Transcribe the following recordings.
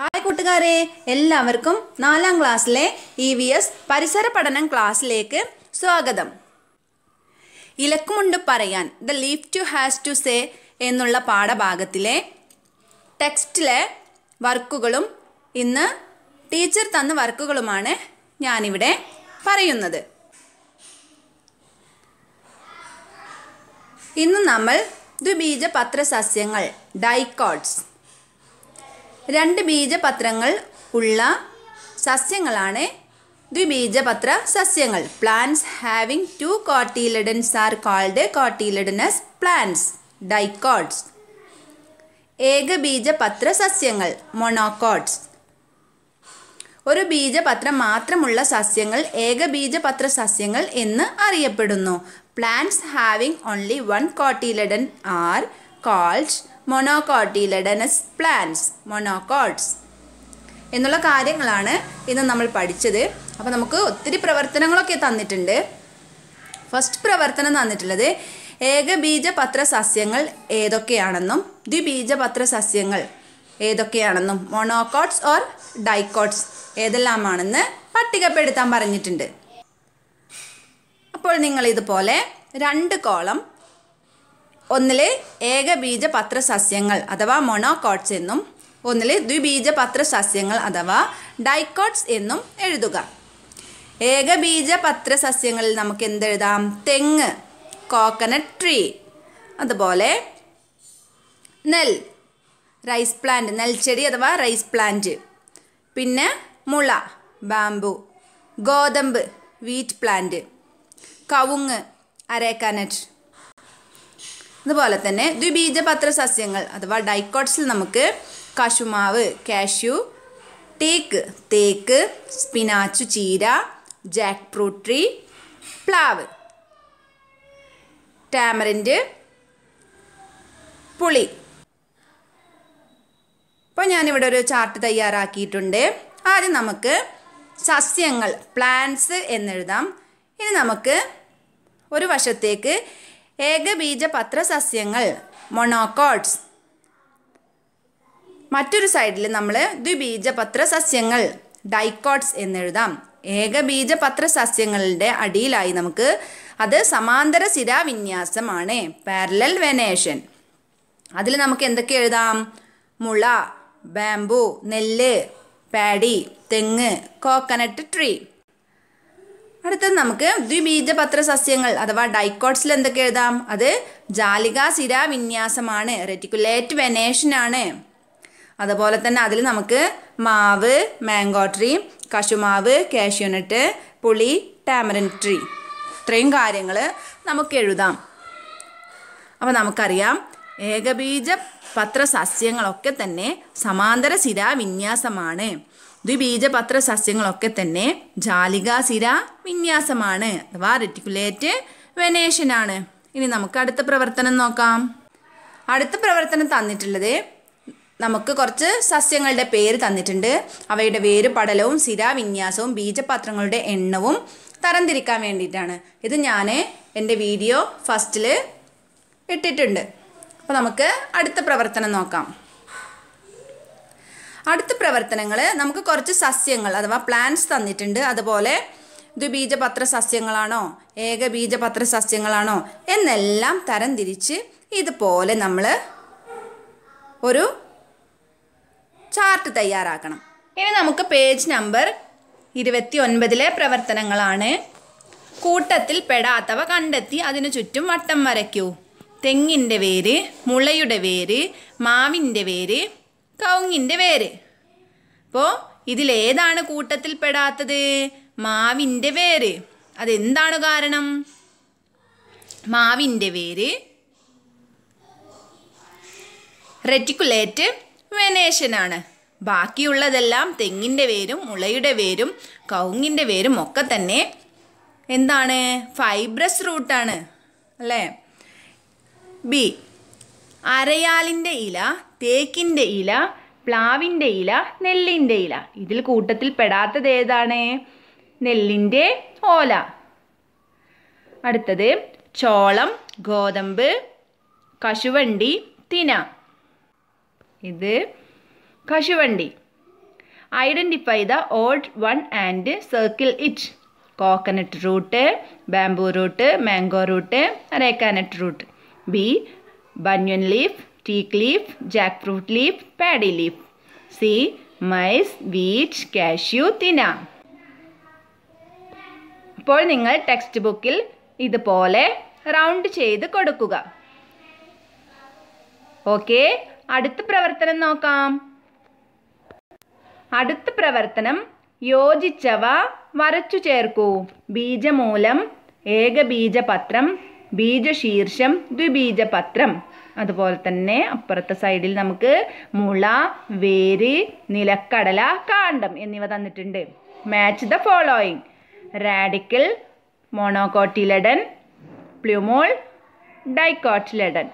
Hi കൂട്ടുകാരെ എല്ലാവർക്കും നാലാം ക്ലാസ്സിലെ ഇ വി എസ് പരിസര പഠനം ക്ലാസ്സിലേക്ക് സ്വാഗതം ഇലക്കുമുണ്ട് പറയാൻ the leaf too has to say എന്നുള്ള പാഠഭാഗത്തിലെ ടെക്സ്റ്റിലെ വർക്കുകളും ഇന്ന് ടീച്ചർ തന്ന വർക്കുകളുമാണ് ഞാനിവിടെ പറയുന്നത് ഇന്ന് നമ്മൾ ദ്വിബീജ പത്രസസ്യങ്ങൾ ഡൈക്കോഡ്സ് രണ്ട് ബീജപത്രങ്ങൾ ഉള്ള സസ്യങ്ങളാണ് ദ്വിബീജപത്ര സസ്യങ്ങൾ plants having two cotyledons are called cotyledonous plants dicots ഏകബീജപത്ര സസ്യങ്ങൾ മൊണോക്കോഡ്സ് ഒരു ബീജപത്രം മാത്രമുള്ള സസ്യങ്ങൾ ഏകബീജപത്ര സസ്യങ്ങൾ എന്ന് അറിയപ്പെടുന്നു plants having only one cotyledon are called monocotyledonous plants monocots എന്നുള്ള കാര്യങ്ങളാണ് ഇന്ന് നമ്മൾ പഠിച്ചത് അപ്പോൾ നമുക്ക് ഒത്തിരി പ്രവർത്തനങ്ങളൊക്കെ തന്നിട്ടുണ്ട് ഫസ്റ്റ് പ്രവർത്തനം തന്നിട്ടുള്ളത് ഏകബീജപത്ര സസ്യങ്ങൾ ഏതൊക്കെയാണെന്നും ദ്വിബീജപത്ര സസ്യങ്ങൾ ഏതൊക്കെയാണെന്നും മൊണോകോട്ട്സ് ഓർ ഡൈക്കോട്ട്സ് ഏതെല്ലാമാണെന്ന് പട്ടികപ്പെടുത്താൻ പറഞ്ഞിട്ടുണ്ട് അപ്പോൾ നിങ്ങൾ ഇതുപോലെ രണ്ട് കോളം ഒന്നിൽ ഏകബീജ സസ്യങ്ങൾ അഥവാ മൊണോകോട്ട്സ് എന്നും ഒന്നിൽ ദ്വിബീജ സസ്യങ്ങൾ അഥവാ ഡൈക്കോട്ട്സ് എന്നും എഴുതുക ഏകബീജ സസ്യങ്ങളിൽ നമുക്ക് എന്തെഴുതാം തെങ്ങ് കോക്കനട്ട് ട്രീ അതുപോലെ നെൽ റൈസ് പ്ലാന്റ് നെൽച്ചെടി അഥവാ റൈസ് പ്ലാന്റ് പിന്നെ മുള ബാംബു ഗോതമ്പ് വീറ്റ് പ്ലാന്റ് കവുങ്ങ് അരേക്കാനറ്റ് അതുപോലെ തന്നെ ദ്വിബീജപത്ര സസ്യങ്ങൾ അഥവാ ഡൈക്കോട്ട്സിൽ നമുക്ക് കശുമാവ് കാഷ്യു ടേക്ക് തേക്ക് സ്പിനാച്ചു ചീര ജാക്ക് ഫ്രൂട്ട് ട്രീ പ്ലാവ് ടാമറിൻ്റ് പുളി ഇപ്പോൾ ഞാനിവിടെ ഒരു ചാർട്ട് തയ്യാറാക്കിയിട്ടുണ്ട് ആദ്യം നമുക്ക് സസ്യങ്ങൾ പ്ലാന്റ്സ് എന്നെഴുതാം ഇനി നമുക്ക് ഒരു വശത്തേക്ക് ഏകബീജപത്രസസ്യങ്ങൾ മൊണോക്കോട്സ് മറ്റൊരു സൈഡിൽ നമ്മൾ ദ്വിബീജപത്ര സസ്യങ്ങൾ ഡൈക്കോട്സ് എന്നെഴുതാം ഏകബീജപത്ര സസ്യങ്ങളുടെ അടിയിലായി നമുക്ക് അത് സമാന്തര സ്ഥിരാവിന്യാസമാണ് പാരലൽ വെനേഷൻ അതിൽ നമുക്ക് എന്തൊക്കെ എഴുതാം മുള ബാംബു നെല്ല് പാഡി തെങ്ങ് കോക്കനട്ട് ട്രീ അടുത്തത് നമുക്ക് ദ്വിബീജപത്ര സസ്യങ്ങൾ അഥവാ ഡൈക്കോട്ട്സിൽ എന്തൊക്കെ എഴുതാം അത് ജാലിക വിന്യാസമാണ് റെറ്റിക്കുലേറ്റ് വെനേഷൻ ആണ് അതുപോലെ തന്നെ അതിൽ നമുക്ക് മാവ് മാംഗോ ട്രീ കശുമാവ് കാഷ്യൂനട്ട് പുളി ടാമറിൻ ട്രീ ഇത്രയും കാര്യങ്ങൾ നമുക്ക് എഴുതാം അപ്പോൾ നമുക്കറിയാം ഏകബീജ പത്ര സസ്യങ്ങളൊക്കെ തന്നെ സമാന്തര വിന്യാസമാണ് ദ്വിബീജപത്ര സസ്യങ്ങളൊക്കെ തന്നെ ജാലികാസിര വിന്യാസമാണ് അഥവാ റെറ്റിക്കുലേറ്റ് വെനേഷനാണ് ഇനി നമുക്ക് അടുത്ത പ്രവർത്തനം നോക്കാം അടുത്ത പ്രവർത്തനം തന്നിട്ടുള്ളത് നമുക്ക് കുറച്ച് സസ്യങ്ങളുടെ പേര് തന്നിട്ടുണ്ട് അവയുടെ വേര് പടലവും സിര വിന്യാസവും ബീജപത്രങ്ങളുടെ എണ്ണവും തരംതിരിക്കാൻ വേണ്ടിയിട്ടാണ് ഇത് ഞാൻ എൻ്റെ വീഡിയോ ഫസ്റ്റിൽ ഇട്ടിട്ടുണ്ട് അപ്പോൾ നമുക്ക് അടുത്ത പ്രവർത്തനം നോക്കാം അടുത്ത പ്രവർത്തനങ്ങൾ നമുക്ക് കുറച്ച് സസ്യങ്ങൾ അഥവാ പ്ലാന്റ്സ് തന്നിട്ടുണ്ട് അതുപോലെ ദ്വിബീജപത്ര സസ്യങ്ങളാണോ ഏകബീജപത്ര സസ്യങ്ങളാണോ എന്നെല്ലാം തരംതിരിച്ച് ഇതുപോലെ നമ്മൾ ഒരു ചാർട്ട് തയ്യാറാക്കണം ഇനി നമുക്ക് പേജ് നമ്പർ ഇരുപത്തി ഒൻപതിലെ പ്രവർത്തനങ്ങളാണ് കൂട്ടത്തിൽ പെടാത്തവ കണ്ടെത്തി അതിനു ചുറ്റും വട്ടം വരയ്ക്കൂ തെങ്ങിൻ്റെ വേര് മുളയുടെ വേര് മാവിൻ്റെ വേര് കൗങ്ങിൻ്റെ പേര് അപ്പോൾ ഇതിലേതാണ് കൂട്ടത്തിൽപ്പെടാത്തത് മാവിൻ്റെ പേര് അതെന്താണ് കാരണം മാവിൻ്റെ പേര് റെറ്റിക്കുലേറ്റ് വെനേഷനാണ് ബാക്കിയുള്ളതെല്ലാം തെങ്ങിൻ്റെ വേരും മുളയുടെ വേരും കൗങ്ങിൻ്റെ വേരും ഒക്കെ തന്നെ എന്താണ് ഫൈബ്രസ് റൂട്ടാണ് അല്ലേ ബി അരയാലിൻ്റെ ഇല തേക്കിൻ്റെ ഇല പ്ലാവിൻ്റെ ഇല നെല്ലിൻ്റെ ഇല ഇതിൽ കൂട്ടത്തിൽ പെടാത്തത് ഏതാണ് നെല്ലിൻ്റെ ഓല അടുത്തത് ചോളം ഗോതമ്പ് കശുവണ്ടി തിന ഇത് കശുവണ്ടി identify the odd one and circle it coconut root bamboo root mango root areca nut root B banyan leaf teak leaf, jackfruit leaf, paddy leaf. See, mice, wheat, cashew, tina. ഇപ്പോൾ നിങ്ങൾ ടെക്സ്റ്റ് ബുക്കിൽ ഇതുപോലെ റൗണ്ട് ചെയ്ത് കൊടുക്കുക okay അടുത്ത പ്രവർത്തനം നോക്കാം അടുത്ത പ്രവർത്തനം യോജിച്ചവ വരച്ചു ചേർക്കൂ ബീജമൂലം ഏകബീജപത്രം ബീജശീർഷം ദ്വിബീജപത്രം അതുപോലെ തന്നെ അപ്പുറത്തെ സൈഡിൽ നമുക്ക് മുള വേര് നിലക്കടല കാണ്ടം എന്നിവ തന്നിട്ടുണ്ട് match the following radicle monocotyledon plumule dicotyledon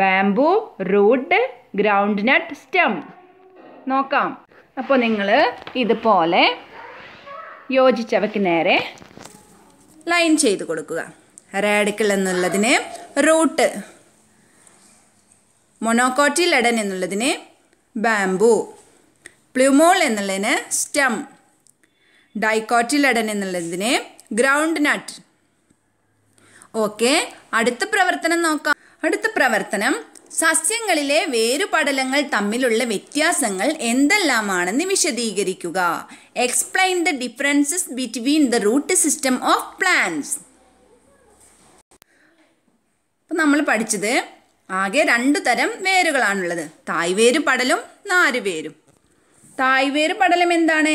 bamboo root groundnut stem നോക്കാം അപ്പോൾ നിങ്ങൾ ഇതുപോലെ യോജിച്ചവയ്ക്ക് നേരെ ലൈൻ ചെയ്ത് കൊടുക്കുക റാഡിക്കൽ എന്നുള്ളതിന് റൂട്ട് ലഡൻ എന്നുള്ളതിന് ബാംബു പ്ലുമോൾ എന്നുള്ളതിന് സ്റ്റം ലഡൻ എന്നുള്ളതിന് ഗ്രൗണ്ട് നട്ട് ഓക്കെ അടുത്ത പ്രവർത്തനം നോക്കാം അടുത്ത പ്രവർത്തനം സസ്യങ്ങളിലെ വേരുപടലങ്ങൾ തമ്മിലുള്ള വ്യത്യാസങ്ങൾ എന്തെല്ലാമാണെന്ന് വിശദീകരിക്കുക explain the differences between the root system of plants നമ്മൾ പഠിച്ചത് ആകെ രണ്ടു തരം വേരുകളാണുള്ളത് തായ്വേര് പടലും നാരുവേരും തായ്വേര് പടലം എന്താണ്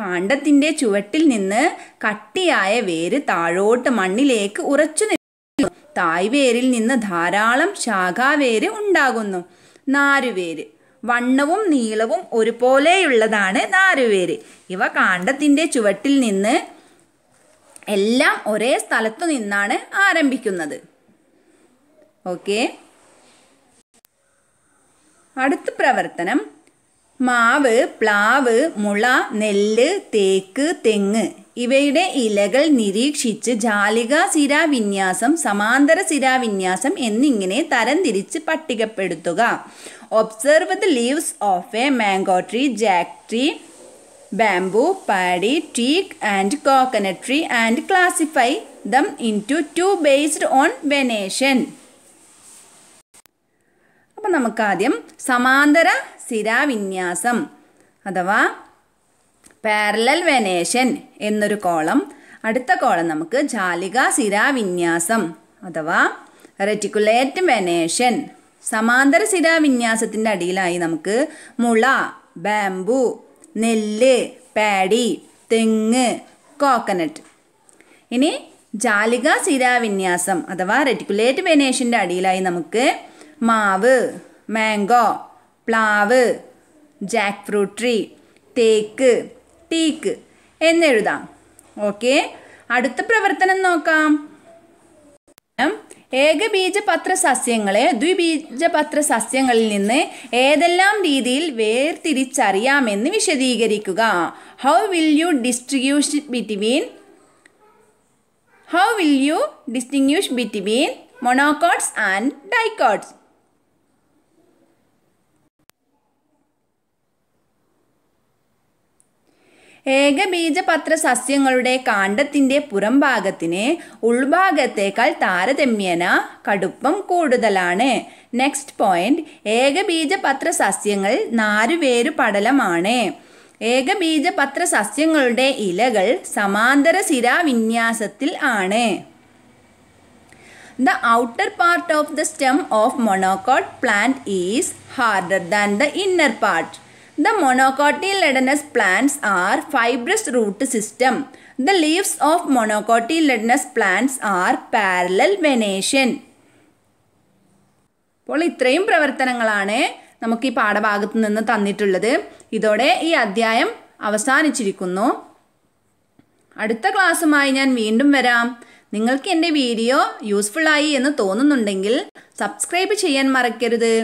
കാണ്ടത്തിൻ്റെ ചുവട്ടിൽ നിന്ന് കട്ടിയായ വേര് താഴോട്ട് മണ്ണിലേക്ക് ഉറച്ചു നിൽക്കുന്നു തായ്വേരിൽ നിന്ന് ധാരാളം ശാഖാവേര് ഉണ്ടാകുന്നു നാരുവേര് വണ്ണവും നീളവും ഒരുപോലെയുള്ളതാണ് നാരുവേര് ഇവ കാണ്ടത്തിൻ്റെ ചുവട്ടിൽ നിന്ന് എല്ലാം ഒരേ സ്ഥലത്തു നിന്നാണ് ആരംഭിക്കുന്നത് ഓക്കേ അടുത്ത പ്രവർത്തനം മാവ് പ്ലാവ് മുള നെല്ല് തേക്ക് തെങ്ങ് ഇവയുടെ ഇലകൾ നിരീക്ഷിച്ച് ജാലിക സിരാവിന്യാസം സമാന്തര സിരാവിന്യാസം എന്നിങ്ങനെ തരംതിരിച്ച് പട്ടികപ്പെടുത്തുക observe the leaves of a mango tree jack tree bamboo paddy teak and coconut tree and classify them into two based on venation അപ്പം നമുക്കാദ്യം സമാന്തര സ്ഥിരാവിന്യാസം അഥവാ പാരലൽ വെനേഷൻ എന്നൊരു കോളം അടുത്ത കോളം നമുക്ക് ജാലിക സ്ഥിരാവിന്യാസം അഥവാ റെറ്റിക്കുലേറ്റ് വെനേഷൻ സമാന്തര സ്ഥിരാവിന്യാസത്തിൻ്റെ അടിയിലായി നമുക്ക് മുള ബാംബു നെല്ല് പാഡി തെങ്ങ് കോക്കനട്ട് ഇനി ജാലിക സ്ഥിരാവിന്യാസം അഥവാ റെറ്റിക്കുലേറ്റ് വെനേഷൻ്റെ അടിയിലായി നമുക്ക് മാവ് മാംഗോ പ്ലാവ് ജാക്ക് ഫ്രൂട്ട് ട്രീ തേക്ക് ടീക്ക് എന്നെഴുതാം ഓക്കെ അടുത്ത പ്രവർത്തനം നോക്കാം ഏകബീജപത്ര സസ്യങ്ങളെ ദ്വിബീജപത്ര സസ്യങ്ങളിൽ നിന്ന് ഏതെല്ലാം രീതിയിൽ വേർതിരിച്ചറിയാമെന്ന് വിശദീകരിക്കുക how will you distribution between how will you distinguish between monocots and dicots ഏകബീജപത്ര സസ്യങ്ങളുടെ കാണ്ഡത്തിൻ്റെ പുറംഭാഗത്തിന് ഉൾഭാഗത്തേക്കാൾ താരതമ്യേന കടുപ്പം കൂടുതലാണ് നെക്സ്റ്റ് പോയിന്റ് ഏകബീജപത്ര സസ്യങ്ങൾ നാരുവേരു പടലമാണ് ഏകബീജപത്ര സസ്യങ്ങളുടെ ഇലകൾ സമാന്തര സിരാവിന്യാസത്തിൽ ആണ് the outer part of the stem of monocot plant is harder than the inner part The monocotyledonous plants are fibrous root system. The leaves of monocotyledonous plants are parallel venation. അപ്പോൾ ഇത്രയും പ്രവർത്തനങ്ങളാണ് നമുക്ക് ഈ പാഠഭാഗത്ത് നിന്ന് തന്നിട്ടുള്ളത് ഇതോടെ ഈ അധ്യായം അവസാനിച്ചിരിക്കുന്നു അടുത്ത ക്ലാസ്സുമായി ഞാൻ വീണ്ടും വരാം നിങ്ങൾക്ക് എൻ്റെ വീഡിയോ യൂസ്ഫുള്ളായി എന്ന് തോന്നുന്നുണ്ടെങ്കിൽ സബ്സ്ക്രൈബ് ചെയ്യാൻ മറക്കരുത്